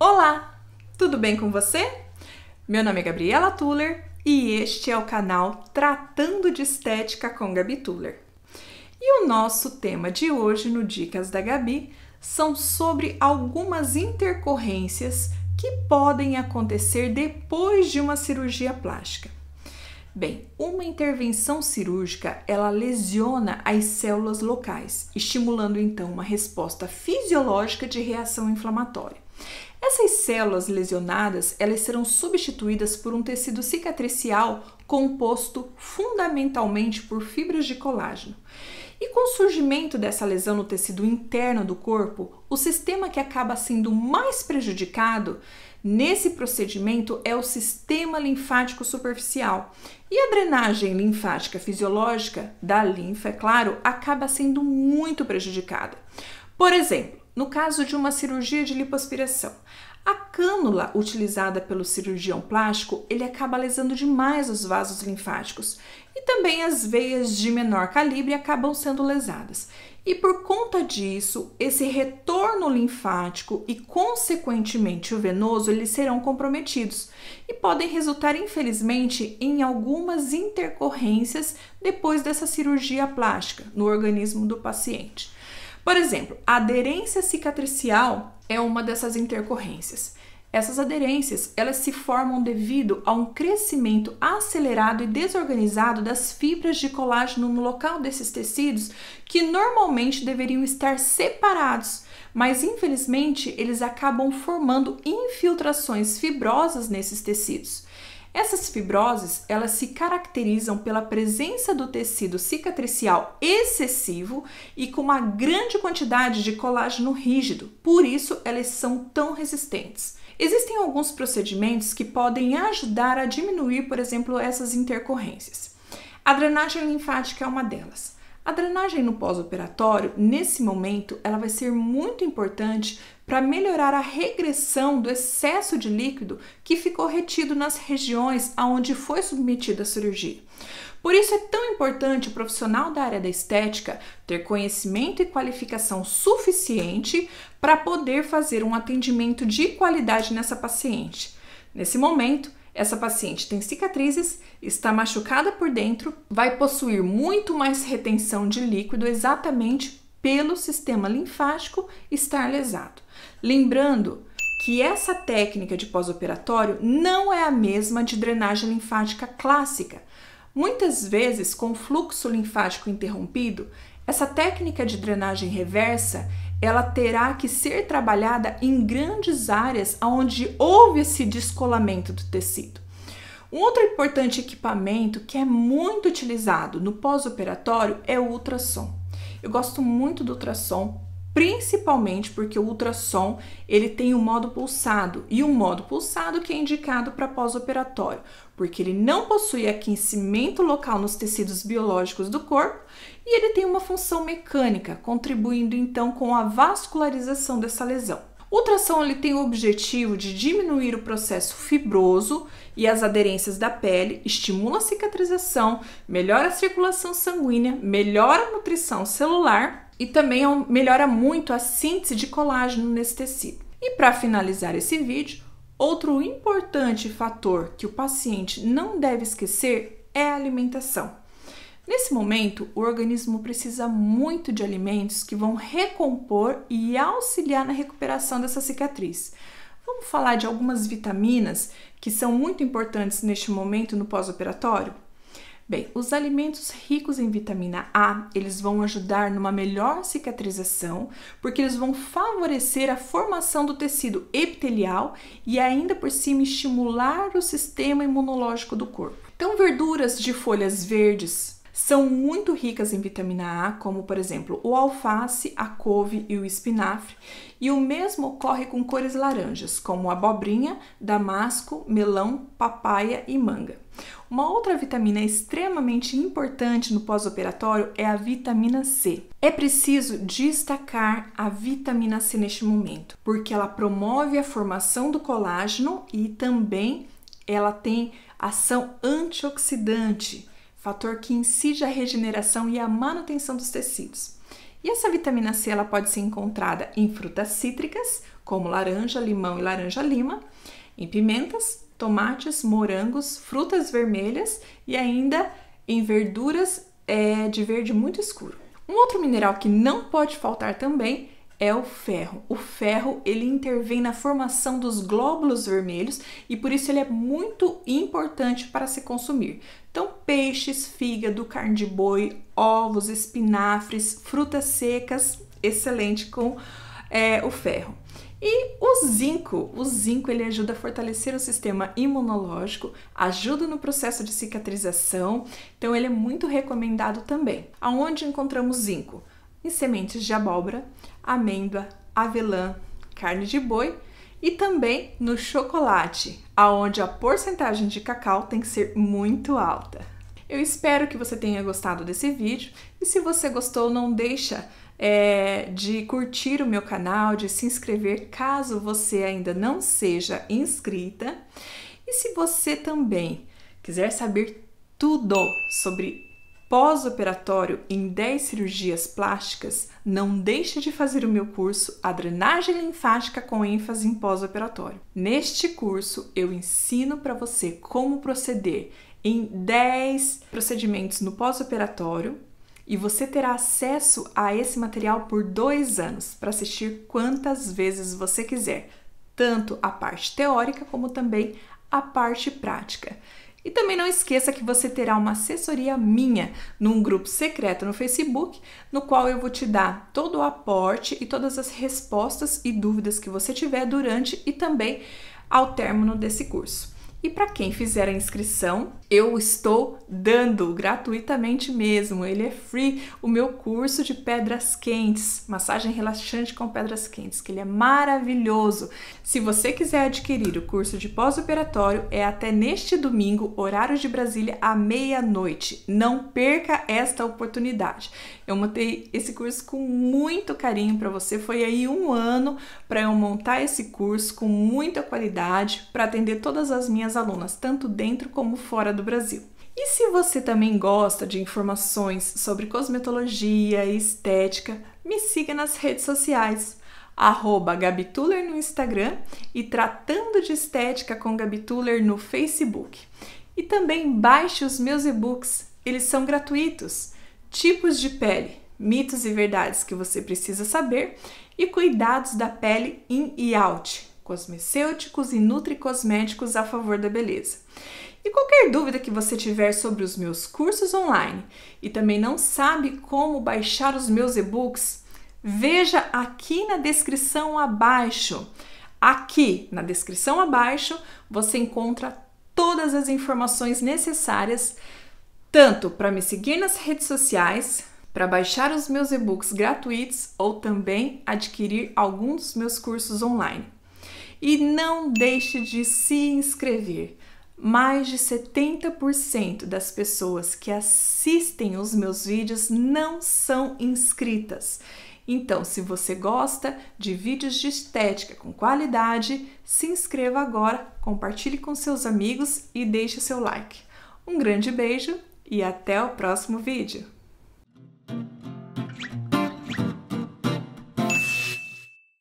Olá, tudo bem com você? Meu nome é Gabriela Tuller e este é o canal Tratando de Estética com Gabi Tuller. E o nosso tema de hoje no Dicas da Gabi são sobre algumas intercorrências que podem acontecer depois de uma cirurgia plástica. Bem, uma intervenção cirúrgica ela lesiona as células locais, estimulando então uma resposta fisiológica de reação inflamatória. Essas células lesionadas, elas serão substituídas por um tecido cicatricial composto fundamentalmente por fibras de colágeno. E com o surgimento dessa lesão no tecido interno do corpo, o sistema que acaba sendo mais prejudicado nesse procedimento é o sistema linfático superficial. E a drenagem linfática fisiológica da linfa, é claro, acaba sendo muito prejudicada. Por exemplo, no caso de uma cirurgia de lipoaspiração. A cânula utilizada pelo cirurgião plástico, ele acaba lesando demais os vasos linfáticos e também as veias de menor calibre acabam sendo lesadas. E por conta disso, esse retorno linfático e consequentemente o venoso, eles serão comprometidos e podem resultar infelizmente em algumas intercorrências depois dessa cirurgia plástica no organismo do paciente. Por exemplo, a aderência cicatricial é uma dessas intercorrências. Essas aderências, elas se formam devido a um crescimento acelerado e desorganizado das fibras de colágeno no local desses tecidos, que normalmente deveriam estar separados, mas infelizmente eles acabam formando infiltrações fibrosas nesses tecidos. Essas fibroses, elas se caracterizam pela presença do tecido cicatricial excessivo e com uma grande quantidade de colágeno rígido. Por isso, elas são tão resistentes. Existem alguns procedimentos que podem ajudar a diminuir, por exemplo, essas intercorrências. A drenagem linfática é uma delas. A drenagem no pós-operatório, nesse momento, ela vai ser muito importante para melhorar a regressão do excesso de líquido que ficou retido nas regiões aonde foi submetida a cirurgia. Por isso é tão importante o profissional da área da estética ter conhecimento e qualificação suficiente para poder fazer um atendimento de qualidade nessa paciente. Nesse momento, essa paciente tem cicatrizes, está machucada por dentro, vai possuir muito mais retenção de líquido exatamente pelo sistema linfático estar lesado. Lembrando que essa técnica de pós-operatório não é a mesma de drenagem linfática clássica. Muitas vezes, com fluxo linfático interrompido, essa técnica de drenagem reversa ela terá que ser trabalhada em grandes áreas onde houve esse descolamento do tecido. Um outro importante equipamento que é muito utilizado no pós-operatório é o ultrassom. Eu gosto muito do ultrassom principalmente porque o ultrassom ele tem um modo pulsado e um modo pulsado que é indicado para pós-operatório, porque ele não possui aquecimento local nos tecidos biológicos do corpo e ele tem uma função mecânica, contribuindo então com a vascularização dessa lesão. O ultrassom ele tem o objetivo de diminuir o processo fibroso e as aderências da pele, estimula a cicatrização, melhora a circulação sanguínea, melhora a nutrição celular e também é melhora muito a síntese de colágeno nesse tecido. E para finalizar esse vídeo, outro importante fator que o paciente não deve esquecer é a alimentação. Nesse momento, o organismo precisa muito de alimentos que vão recompor e auxiliar na recuperação dessa cicatriz. Vamos falar de algumas vitaminas que são muito importantes neste momento no pós-operatório? Bem, os alimentos ricos em vitamina A, eles vão ajudar numa melhor cicatrização, porque eles vão favorecer a formação do tecido epitelial e ainda por cima estimular o sistema imunológico do corpo. Então, verduras de folhas verdes são muito ricas em vitamina A, como por exemplo o alface, a couve e o espinafre, e o mesmo ocorre com cores laranjas, como abobrinha, damasco, melão, papaya e manga. Uma outra vitamina extremamente importante no pós-operatório é a vitamina C. É preciso destacar a vitamina C neste momento, porque ela promove a formação do colágeno e também ela tem ação antioxidante, fator que incide a regeneração e a manutenção dos tecidos. E essa vitamina C ela pode ser encontrada em frutas cítricas, como laranja, limão e laranja-lima, em pimentas, tomates, morangos, frutas vermelhas e ainda em verduras é, de verde muito escuro. Um outro mineral que não pode faltar também é o ferro. O ferro ele intervém na formação dos glóbulos vermelhos e por isso ele é muito importante para se consumir. Então, peixes, fígado, carne de boi, ovos, espinafres, frutas secas, excelente com é, o ferro. E o zinco, o zinco ele ajuda a fortalecer o sistema imunológico, ajuda no processo de cicatrização, então ele é muito recomendado também. Aonde encontramos zinco? Em sementes de abóbora, amêndoa, avelã, carne de boi e também no chocolate, aonde a porcentagem de cacau tem que ser muito alta. Eu espero que você tenha gostado desse vídeo e se você gostou, não deixa é, de curtir o meu canal, de se inscrever caso você ainda não seja inscrita. E se você também quiser saber tudo sobre pós-operatório em 10 cirurgias plásticas, não deixe de fazer o meu curso A Drenagem Linfática com ênfase em pós-operatório. Neste curso, eu ensino para você como proceder em 10 procedimentos no pós-operatório e você terá acesso a esse material por dois anos para assistir quantas vezes você quiser, tanto a parte teórica como também a parte prática. E também não esqueça que você terá uma assessoria minha num grupo secreto no Facebook, no qual eu vou te dar todo o aporte e todas as respostas e dúvidas que você tiver durante e também ao término desse curso. E para quem fizer a inscrição, eu estou dando gratuitamente mesmo. Ele é free, o meu curso de pedras quentes, massagem relaxante com pedras quentes, que ele é maravilhoso. Se você quiser adquirir o curso de pós-operatório, é até neste domingo, horário de Brasília, à meia-noite. Não perca esta oportunidade. Eu montei esse curso com muito carinho para você. Foi aí um ano para eu montar esse curso com muita qualidade, para atender todas as minhas minhas alunas, tanto dentro como fora do Brasil. E se você também gosta de informações sobre cosmetologia e estética, me siga nas redes sociais, arroba Gabituller no Instagram e Tratando de Estética com Gabituller no Facebook. E também baixe os meus e-books, eles são gratuitos. Tipos de pele, mitos e verdades que você precisa saber e cuidados da pele in e out cosmecêuticos e nutricosméticos a favor da beleza. E qualquer dúvida que você tiver sobre os meus cursos online e também não sabe como baixar os meus e-books, veja aqui na descrição abaixo. Aqui na descrição abaixo você encontra todas as informações necessárias, tanto para me seguir nas redes sociais, para baixar os meus e-books gratuitos ou também adquirir alguns dos meus cursos online. E não deixe de se inscrever. Mais de 70% das pessoas que assistem os meus vídeos não são inscritas. Então, se você gosta de vídeos de estética com qualidade, se inscreva agora, compartilhe com seus amigos e deixe seu like. Um grande beijo e até o próximo vídeo!